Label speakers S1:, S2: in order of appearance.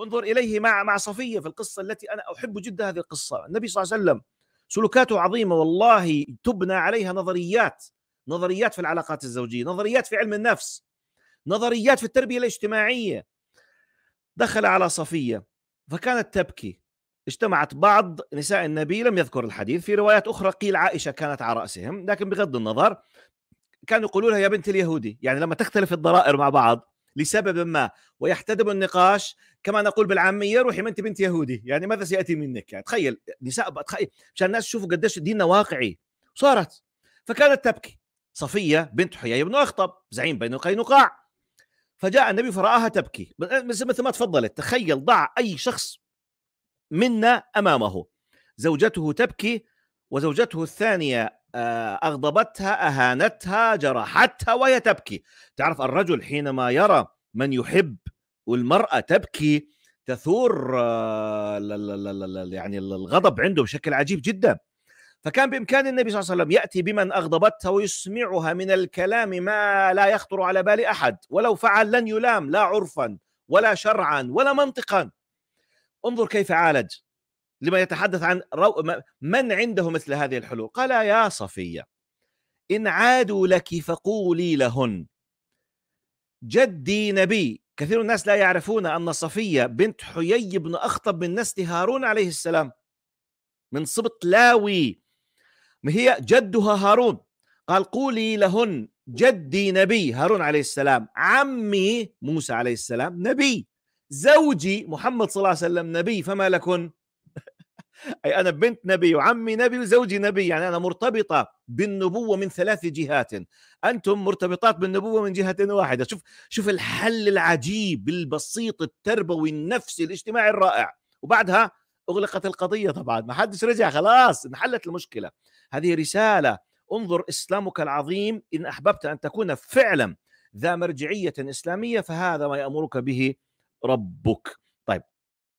S1: وانظر اليه مع مع صفيه في القصه التي انا احب جدا هذه القصه، النبي صلى الله عليه وسلم سلوكاته عظيمه والله تبنى عليها نظريات نظريات في العلاقات الزوجيه، نظريات في علم النفس، نظريات في التربيه الاجتماعيه. دخل على صفيه فكانت تبكي اجتمعت بعض نساء النبي لم يذكر الحديث في روايات أخرى قيل عائشة كانت على رأسهم لكن بغض النظر كانوا يقولوا لها يا بنت اليهودي يعني لما تختلف الضرائر مع بعض لسبب ما ويحتدم النقاش كما نقول بالعاميه روحي ما انت بنت يهودي يعني ماذا سياتي منك يعني تخيل نساء تخيل مشان الناس تشوفوا قديش ديننا واقعي صارت فكانت تبكي صفيه بنت حيي بن اخطب زعيم بني قينقاع فجاء النبي فراها تبكي مثل ما تفضلت تخيل ضع اي شخص منا امامه زوجته تبكي وزوجته الثانية آه، أغضبتها أهانتها جرحتها وهي تبكي تعرف الرجل حينما يرى من يحب والمرأة تبكي تثور آه، يعني الغضب عنده بشكل عجيب جدا فكان بإمكان النبي صلى الله عليه وسلم يأتي بمن أغضبتها ويسمعها من الكلام ما لا يخطر على بال أحد ولو فعل لن يلام لا عرفا ولا شرعا ولا منطقا انظر كيف عالج لما يتحدث عن رو... من عنده مثل هذه الحلول قال يا صفية إن عادوا لك فقولي لهن جدي نبي كثير الناس لا يعرفون أن صفية بنت حيي بن أخطب من نسل هارون عليه السلام من سبط لاوي ما هي جدها هارون قال قولي لهن جدي نبي هارون عليه السلام عمي موسى عليه السلام نبي زوجي محمد صلى الله عليه وسلم نبي فما لكن أي أنا بنت نبي وعمي نبي وزوجي نبي يعني أنا مرتبطة بالنبوة من ثلاث جهات أنتم مرتبطات بالنبوة من جهة واحدة شوف شوف الحل العجيب البسيط التربوي النفسي الاجتماعي الرائع وبعدها أغلقت القضية طبعا ما حدش رجع خلاص انحلت المشكلة هذه رسالة انظر إسلامك العظيم إن أحببت أن تكون فعلا ذا مرجعية إسلامية فهذا ما يأمرك به ربك طيب